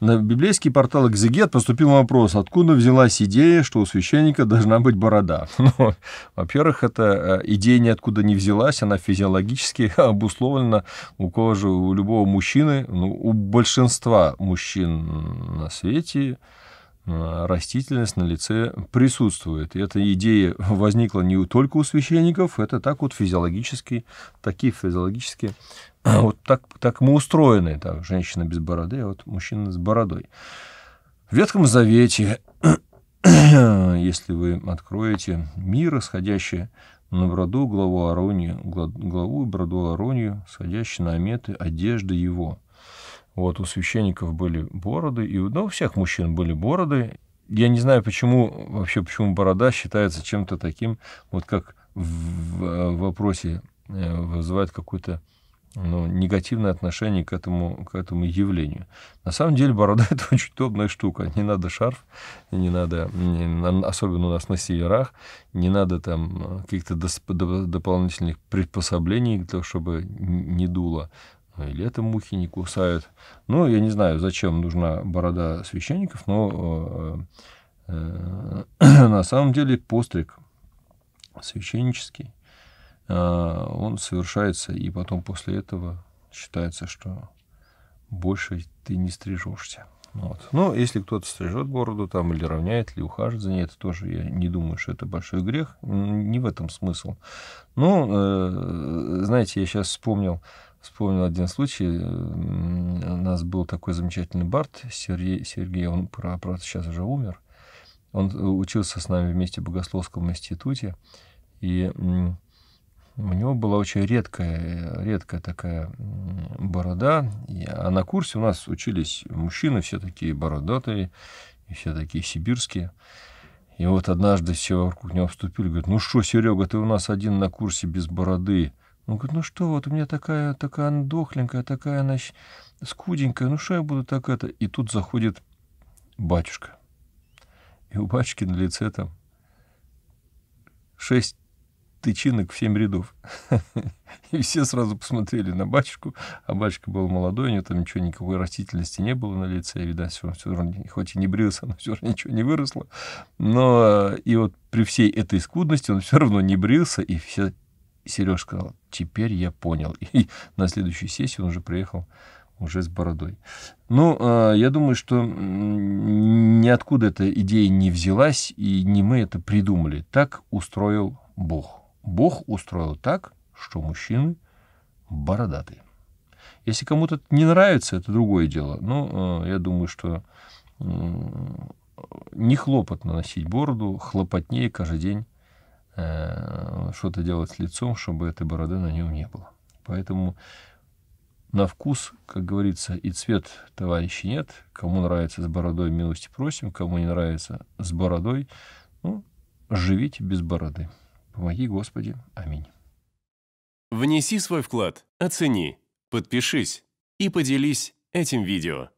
На библейский портал «Экзегет» поступил вопрос, откуда взялась идея, что у священника должна быть борода. Ну, во-первых, эта э, идея ниоткуда не взялась, она физиологически обусловлена у кого же у любого мужчины, ну, у большинства мужчин на свете э, растительность на лице присутствует. И эта идея возникла не только у священников, это так вот физиологически, такие физиологические а вот так, так мы устроены, так, женщина без бороды, а вот мужчина с бородой. В Ветхом Завете, если вы откроете мир, исходящее на броду, главу Аронию, главу и броду Аронию, сходящие на меты, одежда его. Вот у священников были бороды, и ну, у всех мужчин были бороды. Я не знаю, почему вообще, почему борода считается чем-то таким, вот как в, в вопросе э, вызывает какую-то ну, негативное отношение к этому, к этому явлению. На самом деле борода — это очень удобная штука. Не надо шарф, не надо, не, особенно у нас на северах, не надо там э, каких-то досп- дополнительных приспособлений, для того, чтобы не дуло. Ну, и летом мухи не кусают. Ну, я не знаю, зачем нужна борода священников, но э, э, на самом деле постриг священнический Э, он совершается, и потом после этого считается, что больше ты не стрижешься. Вот. Но ну, если кто-то стрижет бороду там или равняет, или ухаживает за ней, это тоже, я не думаю, что это большой грех. Не в этом смысл. Но, ну, э, знаете, я сейчас вспомнил, вспомнил один случай. У нас был такой замечательный Барт Сергей, Сергей он, правда, сейчас уже умер. Он э, учился с нами вместе в богословском институте. И у него была очень редкая, редкая такая борода. А на курсе у нас учились мужчины все такие бородатые, и все такие сибирские. И вот однажды все вокруг него вступили, говорят, ну что, Серега, ты у нас один на курсе без бороды. Он говорит, ну что, вот у меня такая, такая она дохленькая, такая она скуденькая, ну что я буду так это? И тут заходит батюшка. И у батюшки на лице там шесть тычинок в семь рядов. И все сразу посмотрели на батюшку, а батюшка был молодой, у него там ничего, никакой растительности не было на лице, видать, все, все равно, хоть и не брился, но все равно ничего не выросло. Но и вот при всей этой скудности он все равно не брился, и все Сереж сказал, теперь я понял. И на следующую сессию он уже приехал уже с бородой. Ну, а, я думаю, что ниоткуда эта идея не взялась, и не мы это придумали. Так устроил Бог. Бог устроил так, что мужчины бородатые. Если кому-то не нравится, это другое дело. Но э, я думаю, что э, не хлопотно носить бороду, хлопотнее каждый день э, что-то делать с лицом, чтобы этой бороды на нем не было. Поэтому на вкус, как говорится, и цвет товарищей нет. Кому нравится с бородой, милости просим. Кому не нравится с бородой, ну, живите без бороды. Помоги, Господи. Аминь. Внеси свой вклад, оцени, подпишись и поделись этим видео.